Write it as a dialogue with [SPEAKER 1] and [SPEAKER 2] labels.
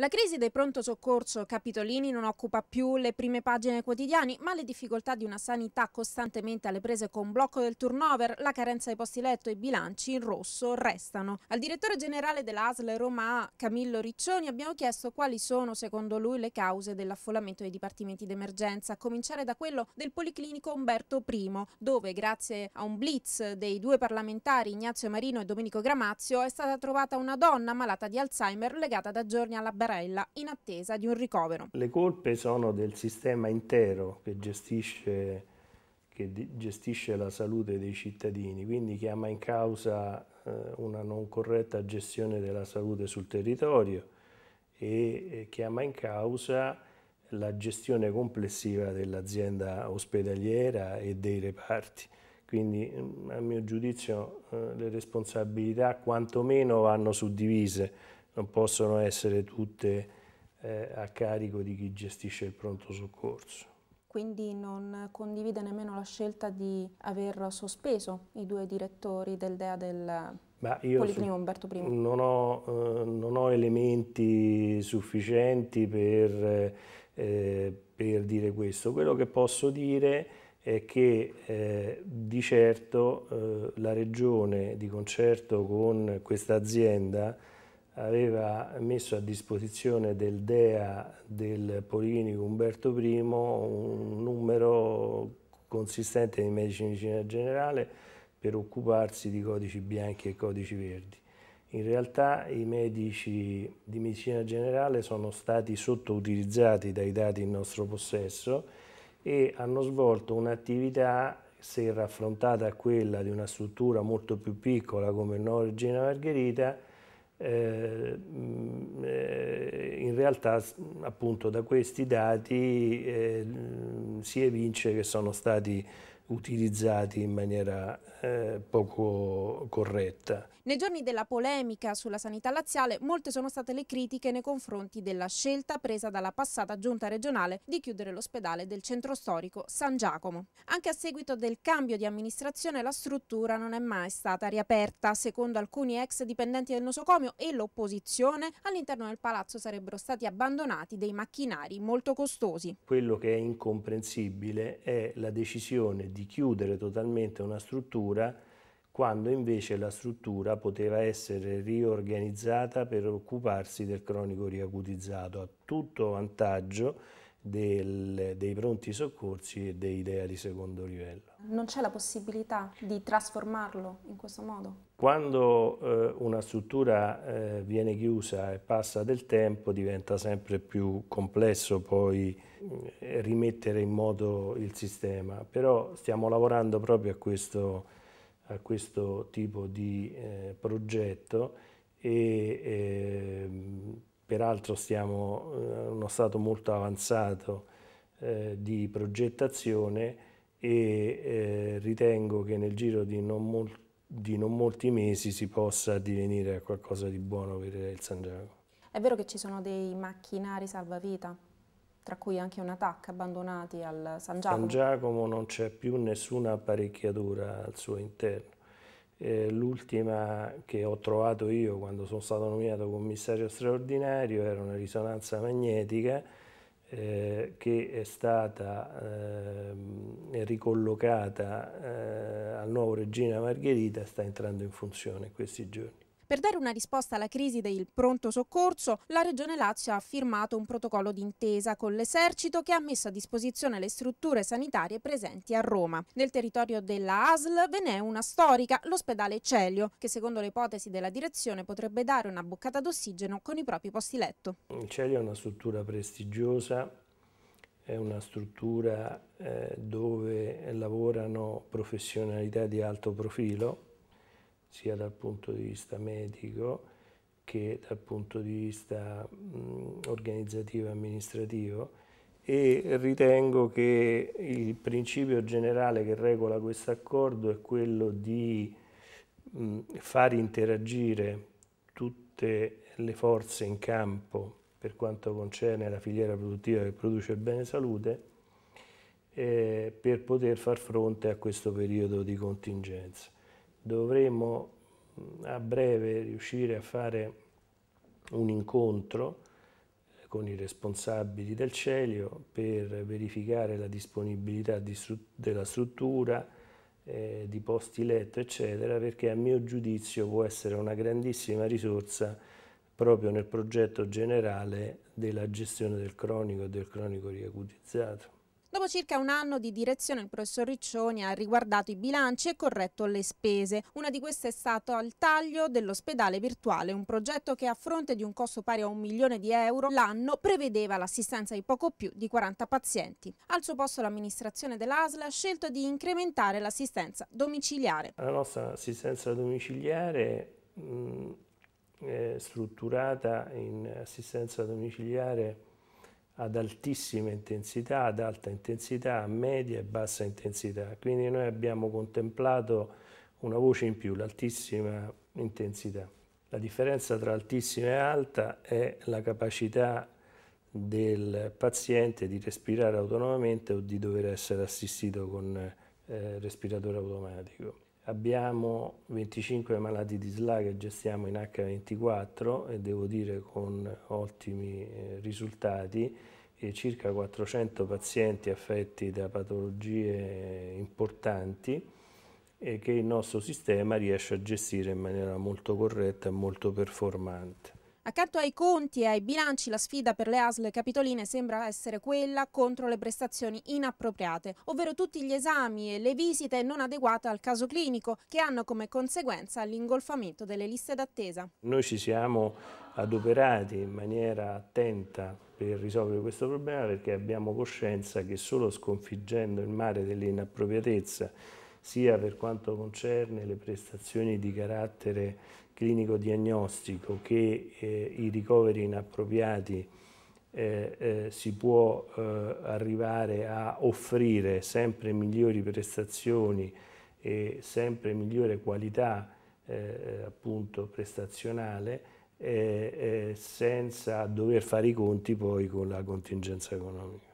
[SPEAKER 1] La crisi del pronto soccorso capitolini non occupa più le prime pagine quotidiane, ma le difficoltà di una sanità costantemente alle prese con blocco del turnover, la carenza dei posti letto e bilanci in rosso restano. Al direttore generale dell'ASL Roma A, Camillo Riccioni, abbiamo chiesto quali sono secondo lui le cause dell'affollamento dei dipartimenti d'emergenza, a cominciare da quello del Policlinico Umberto I, dove grazie a un blitz dei due parlamentari Ignazio Marino e Domenico Gramazio è stata trovata una donna malata di Alzheimer legata da giorni alla Berlina Mattarella in attesa di un ricovero.
[SPEAKER 2] Le colpe sono del sistema intero che gestisce, che gestisce la salute dei cittadini, quindi chiama in causa eh, una non corretta gestione della salute sul territorio e chiama in causa la gestione complessiva dell'azienda ospedaliera e dei reparti. Quindi mm, a mio giudizio eh, le responsabilità quantomeno vanno suddivise non possono essere tutte eh, a carico di chi gestisce il pronto soccorso
[SPEAKER 1] quindi non condivide nemmeno la scelta di aver sospeso i due direttori del DEA del
[SPEAKER 2] Ma io Policlinico Umberto I. Non ho, eh, non ho, elementi sufficienti per, eh, per, dire questo. Quello che posso dire è che eh, di certo eh, la Regione, di concerto con questa azienda, aveva messo a disposizione del DEA del Policlinico Umberto I un numero consistente di medici di medicina generale per occuparsi di codici bianchi e codici verdi. In realtà i medici di medicina generale sono stati sottoutilizzati dai dati in nostro possesso e hanno svolto un'attività, se raffrontata a quella di una struttura molto più piccola come il Norgina Margherita, eh, mm, eh, in realtà appunto da questi dati eh, si evince che sono stati utilizzati in maniera eh, poco
[SPEAKER 1] corretta. Nei giorni della polemica sulla sanità laziale molte sono state le critiche nei confronti della scelta presa dalla passata giunta regionale di chiudere l'ospedale del centro storico San Giacomo. Anche a seguito del cambio di amministrazione la struttura non è mai stata riaperta. Secondo alcuni ex dipendenti del nosocomio e l'opposizione all'interno del palazzo sarebbero stati abbandonati dei macchinari molto costosi.
[SPEAKER 2] Quello che è incomprensibile è la decisione di di chiudere totalmente una struttura quando invece la struttura poteva essere riorganizzata per occuparsi del cronico riacutizzato, a tutto vantaggio del, dei pronti soccorsi e dei DEA di secondo livello.
[SPEAKER 1] Non c'è la possibilità di trasformarlo in questo modo?
[SPEAKER 2] Quando eh, una struttura eh, viene chiusa e passa del tempo diventa sempre più complesso poi eh, rimettere in moto il sistema, però stiamo lavorando proprio a questo, a questo tipo di eh, progetto e ehm, eh, peraltro siamo in uno stato molto avanzato eh, di progettazione e eh, ritengo che nel giro di non, di non molti mesi si possa divenire qualcosa di buono per il San Giacomo.
[SPEAKER 1] È vero che ci sono dei macchinari salvavita? tra cui anche un attacco abbandonati al San Giacomo. San
[SPEAKER 2] Giacomo non c'è più nessuna apparecchiatura al suo interno. l'ultima che ho trovato io quando sono stato nominato commissario straordinario era una risonanza magnetica eh, che è stata ehm, eh, ricollocata al nuovo Regina Margherita e sta entrando in funzione in questi giorni.
[SPEAKER 1] Per dare una risposta alla crisi del pronto soccorso, la Regione Lazio ha firmato un protocollo d'intesa con l'esercito che ha messo a disposizione le strutture sanitarie presenti a Roma. Nel territorio della ASL ve n'è una storica, l'ospedale Celio, che secondo le ipotesi della direzione potrebbe dare una boccata d'ossigeno con i propri posti letto.
[SPEAKER 2] Il Celio è una struttura prestigiosa è una struttura eh, dove lavorano professionalità di alto profilo sia dal punto di vista medico che dal punto di vista mh, organizzativo e amministrativo e ritengo che il principio generale che regola questo accordo è quello di mh, far interagire tutte le forze in campo per quanto concerne la filiera produttiva che produce il bene salute eh, per poter far fronte a questo periodo di contingenza dovremo a breve riuscire a fare un incontro eh, con i responsabili del Celio per verificare la disponibilità di, della struttura, eh, di posti letto, eccetera, perché a mio giudizio può essere una grandissima risorsa proprio nel progetto generale della gestione del cronico e del cronico riacutizzato.
[SPEAKER 1] Dopo circa un anno di direzione il professor Riccioni ha riguardato i bilanci e corretto le spese. Una di queste è stata il taglio dell'ospedale virtuale, un progetto che a fronte di un costo pari a un milione di euro l'anno prevedeva l'assistenza di poco più di 40 pazienti. Al suo posto l'amministrazione dell'ASL ha scelto di incrementare l'assistenza domiciliare.
[SPEAKER 2] La nostra assistenza domiciliare mh, mm, è strutturata in assistenza domiciliare ad altissima intensità, ad alta intensità, a media e bassa intensità. Quindi noi abbiamo contemplato una voce in più, l'altissima intensità. La differenza tra altissima e alta è la capacità del paziente di respirare autonomamente o di dover essere assistito con eh, respiratore automatico. Abbiamo 25 malati di SLA che gestiamo in H24 e devo dire con ottimi eh, risultati e circa 400 pazienti affetti da patologie importanti e che il nostro sistema riesce a gestire in maniera molto corretta e molto performante.
[SPEAKER 1] Accanto ai conti e ai bilanci la sfida per le ASL capitoline sembra essere quella contro le prestazioni inappropriate, ovvero tutti gli esami e le visite non adeguate al caso clinico che hanno come conseguenza l'ingolfamento delle liste d'attesa.
[SPEAKER 2] Noi ci siamo adoperati in maniera attenta per risolvere questo problema perché abbiamo coscienza che solo sconfiggendo il mare dell'inappropriatezza sia per quanto concerne le prestazioni di carattere clinico-diagnostico che eh, i ricoveri inappropriati eh, eh, si può eh, arrivare a offrire sempre migliori prestazioni e sempre migliore qualità eh, eh, appunto prestazionale senza dover fare i conti poi con la contingenza economica.